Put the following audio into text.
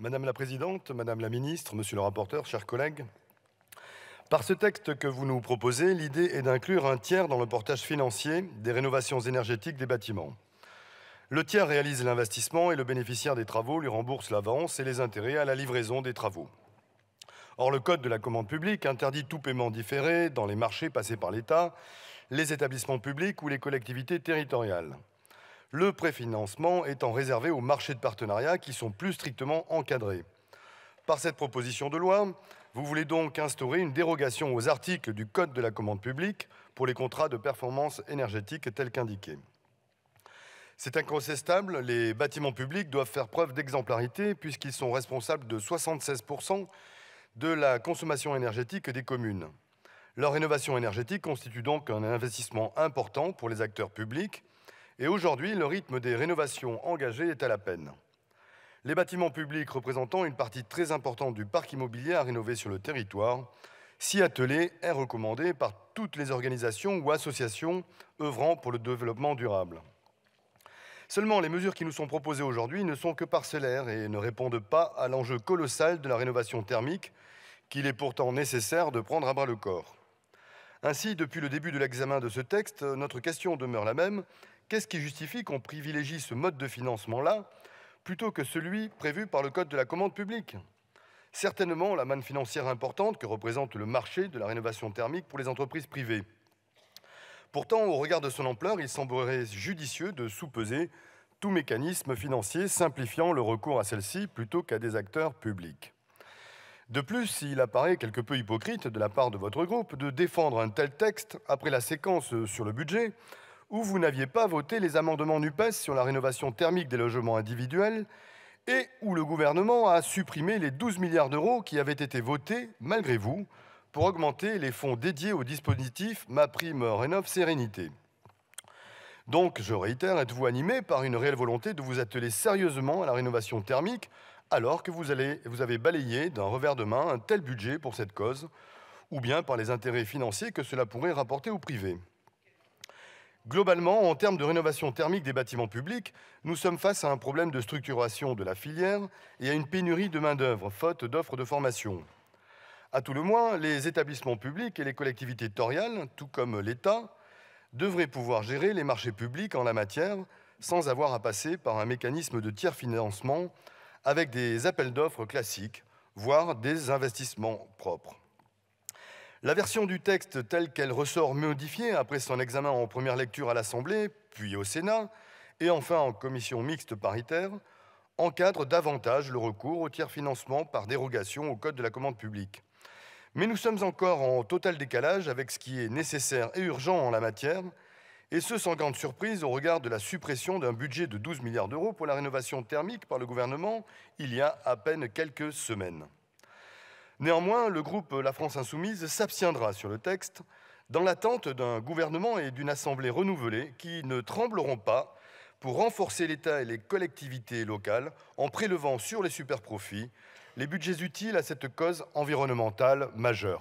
Madame la Présidente, Madame la Ministre, Monsieur le rapporteur, chers collègues, par ce texte que vous nous proposez, l'idée est d'inclure un tiers dans le portage financier des rénovations énergétiques des bâtiments. Le tiers réalise l'investissement et le bénéficiaire des travaux lui rembourse l'avance et les intérêts à la livraison des travaux. Or, le Code de la commande publique interdit tout paiement différé dans les marchés passés par l'État, les établissements publics ou les collectivités territoriales le préfinancement étant réservé aux marchés de partenariat qui sont plus strictement encadrés. Par cette proposition de loi, vous voulez donc instaurer une dérogation aux articles du Code de la commande publique pour les contrats de performance énergétique tels qu'indiqués. C'est incontestable, les bâtiments publics doivent faire preuve d'exemplarité puisqu'ils sont responsables de 76% de la consommation énergétique des communes. Leur rénovation énergétique constitue donc un investissement important pour les acteurs publics et aujourd'hui, le rythme des rénovations engagées est à la peine. Les bâtiments publics représentant une partie très importante du parc immobilier à rénover sur le territoire, s'y atteler est recommandé par toutes les organisations ou associations œuvrant pour le développement durable. Seulement, les mesures qui nous sont proposées aujourd'hui ne sont que parcellaires et ne répondent pas à l'enjeu colossal de la rénovation thermique qu'il est pourtant nécessaire de prendre à bras le corps. Ainsi, depuis le début de l'examen de ce texte, notre question demeure la même. Qu'est-ce qui justifie qu'on privilégie ce mode de financement-là plutôt que celui prévu par le Code de la commande publique Certainement la manne financière importante que représente le marché de la rénovation thermique pour les entreprises privées. Pourtant, au regard de son ampleur, il semblerait judicieux de sous-peser tout mécanisme financier simplifiant le recours à celle-ci plutôt qu'à des acteurs publics. De plus, il apparaît quelque peu hypocrite de la part de votre groupe de défendre un tel texte après la séquence sur le budget, où vous n'aviez pas voté les amendements NUPES sur la rénovation thermique des logements individuels et où le gouvernement a supprimé les 12 milliards d'euros qui avaient été votés, malgré vous, pour augmenter les fonds dédiés au dispositif Ma Prime Sérénité. Donc, je réitère, êtes-vous animé par une réelle volonté de vous atteler sérieusement à la rénovation thermique alors que vous, vous avez balayé d'un revers de main un tel budget pour cette cause, ou bien par les intérêts financiers que cela pourrait rapporter au privé Globalement, en termes de rénovation thermique des bâtiments publics, nous sommes face à un problème de structuration de la filière et à une pénurie de main-d'œuvre, faute d'offres de formation. À tout le moins, les établissements publics et les collectivités territoriales, tout comme l'État, devraient pouvoir gérer les marchés publics en la matière sans avoir à passer par un mécanisme de tiers financement avec des appels d'offres classiques, voire des investissements propres. La version du texte telle qu'elle ressort modifiée après son examen en première lecture à l'Assemblée, puis au Sénat, et enfin en commission mixte paritaire, encadre davantage le recours au tiers financement par dérogation au Code de la commande publique. Mais nous sommes encore en total décalage avec ce qui est nécessaire et urgent en la matière, et ce sans grande surprise au regard de la suppression d'un budget de 12 milliards d'euros pour la rénovation thermique par le gouvernement il y a à peine quelques semaines. Néanmoins, le groupe La France Insoumise s'abstiendra sur le texte dans l'attente d'un gouvernement et d'une assemblée renouvelée qui ne trembleront pas pour renforcer l'État et les collectivités locales en prélevant sur les superprofits les budgets utiles à cette cause environnementale majeure.